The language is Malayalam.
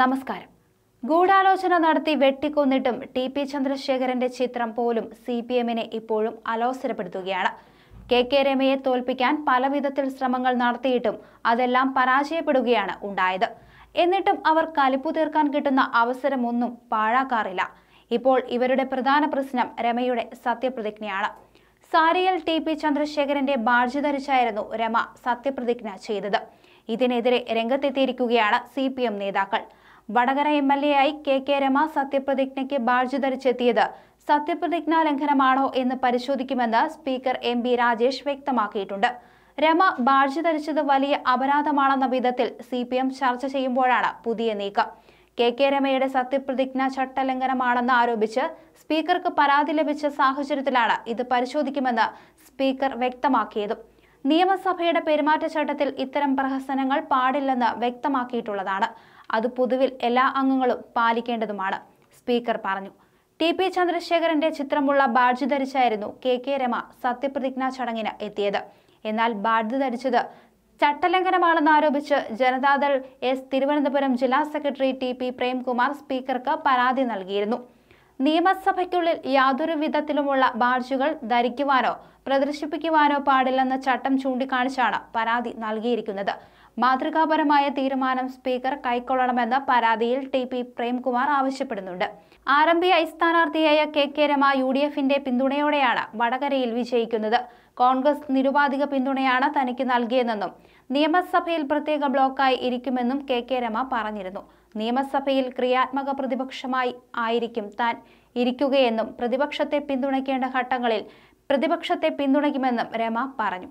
നമസ്കാരം ഗൂഢാലോചന നടത്തി വെട്ടിക്കൊന്നിട്ടും ടി പി ചന്ദ്രശേഖരന്റെ ചിത്രം പോലും സി പി എമ്മിനെ ഇപ്പോഴും അലോസരപ്പെടുത്തുകയാണ് കെ കെ രമയെ തോൽപ്പിക്കാൻ പലവിധത്തിൽ ശ്രമങ്ങൾ നടത്തിയിട്ടും അതെല്ലാം പരാജയപ്പെടുകയാണ് ഉണ്ടായത് എന്നിട്ടും അവർ കലിപ്പു തീർക്കാൻ കിട്ടുന്ന അവസരമൊന്നും പാഴാക്കാറില്ല ഇപ്പോൾ ഇവരുടെ പ്രധാന പ്രശ്നം രമയുടെ സത്യപ്രതിജ്ഞയാണ് സാരിയൽ ടി പി ചന്ദ്രശേഖരന്റെ ബാഡ്ജ് ധരിച്ചായിരുന്നു രമ സത്യപ്രതിജ്ഞ ചെയ്തത് ഇതിനെതിരെ രംഗത്തെത്തിയിരിക്കുകയാണ് സി നേതാക്കൾ വടകര എം എൽ എ ആയി കെ കെ രമ സത്യപ്രതിജ്ഞയ്ക്ക് ബാഴ്ച ധരിച്ചെത്തിയത് സത്യപ്രതിജ്ഞാ ലംഘനമാണോ എന്ന് പരിശോധിക്കുമെന്ന് സ്പീക്കർ എം ബി രാജേഷ് വ്യക്തമാക്കിയിട്ടുണ്ട് രമ ബാഴ്ച ധരിച്ചത് വലിയ അപരാധമാണെന്ന വിധത്തിൽ സി പി എം ചർച്ച ചെയ്യുമ്പോഴാണ് പുതിയ നീക്കം കെ കെ രമയുടെ സത്യപ്രതിജ്ഞ ചട്ടലംഘനമാണെന്ന് ആരോപിച്ച് സ്പീക്കർക്ക് പരാതി ലഭിച്ച സാഹചര്യത്തിലാണ് ഇത് പരിശോധിക്കുമെന്ന് സ്പീക്കർ വ്യക്തമാക്കിയതും നിയമസഭയുടെ പെരുമാറ്റച്ചട്ടത്തിൽ ഇത്തരം പ്രഹസനങ്ങൾ പാടില്ലെന്ന് വ്യക്തമാക്കിയിട്ടുള്ളതാണ് അത് പൊതുവിൽ എല്ലാ അംഗങ്ങളും പാലിക്കേണ്ടതുമാണ് സ്പീക്കർ പറഞ്ഞു ടി പി ചന്ദ്രശേഖരന്റെ ചിത്രമുള്ള ബാഡ്ജ് ധരിച്ചായിരുന്നു കെ കെ രമ സത്യപ്രതിജ്ഞാ ചടങ്ങിന് എത്തിയത് എന്നാൽ ബാഡ്ജ് ധരിച്ചത് ചട്ടലംഘനമാണെന്ന് ആരോപിച്ച് ജനതാദൾ എസ് തിരുവനന്തപുരം ജില്ലാ സെക്രട്ടറി ടി പി പ്രേംകുമാർ സ്പീക്കർക്ക് പരാതി നൽകിയിരുന്നു നിയമസഭയ്ക്കുള്ളിൽ യാതൊരു വിധത്തിലുമുള്ള ബാഡ്ജുകൾ ധരിക്കുവാനോ പ്രദർശിപ്പിക്കുവാനോ പാടില്ലെന്ന ചട്ടം ചൂണ്ടിക്കാണിച്ചാണ് പരാതി നൽകിയിരിക്കുന്നത് മാതൃകാപരമായ തീരുമാനം സ്പീക്കർ കൈക്കൊള്ളണമെന്ന് പരാതിയിൽ ടി പി പ്രേംകുമാർ ആവശ്യപ്പെടുന്നുണ്ട് ആർ എം പി ഐ സ്ഥാനാർത്ഥിയായ K K Rama U D എഫിന്റെ പിന്തുണയോടെയാണ് വടകരയിൽ വിജയിക്കുന്നത് കോൺഗ്രസ് നിരുപാധിക പിന്തുണയാണ് തനിക്ക് നൽകിയതെന്നും നിയമസഭയിൽ പ്രത്യേക ബ്ലോക്കായി ഇരിക്കുമെന്നും കെ കെ രമ പറഞ്ഞിരുന്നു നിയമസഭയിൽ ക്രിയാത്മക പ്രതിപക്ഷമായി ആയിരിക്കും താൻ ഇരിക്കുകയെന്നും പ്രതിപക്ഷത്തെ പിന്തുണയ്ക്കേണ്ട ഘട്ടങ്ങളിൽ പ്രതിപക്ഷത്തെ പിന്തുണയ്ക്കുമെന്നും രമ പറഞ്ഞു